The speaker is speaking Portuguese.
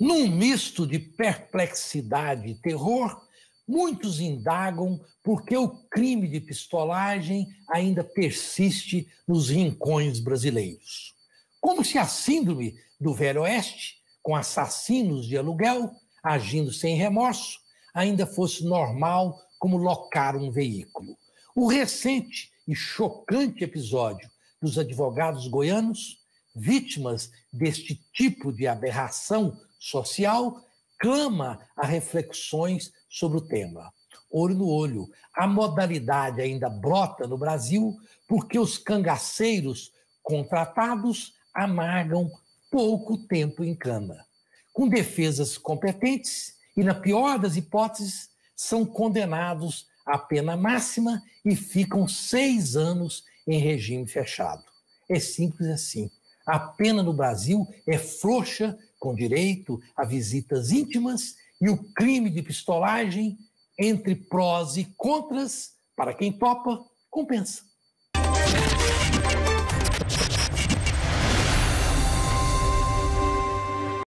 Num misto de perplexidade e terror, muitos indagam por que o crime de pistolagem ainda persiste nos rincões brasileiros. Como se a síndrome do Velho Oeste, com assassinos de aluguel agindo sem remorso, ainda fosse normal como locar um veículo. O recente e chocante episódio dos advogados goianos vítimas deste tipo de aberração social, clama a reflexões sobre o tema. Olho no olho, a modalidade ainda brota no Brasil porque os cangaceiros contratados amargam pouco tempo em cana. Com defesas competentes e, na pior das hipóteses, são condenados à pena máxima e ficam seis anos em regime fechado. É simples assim. A pena no Brasil é frouxa, com direito a visitas íntimas, e o crime de pistolagem, entre prós e contras, para quem topa, compensa.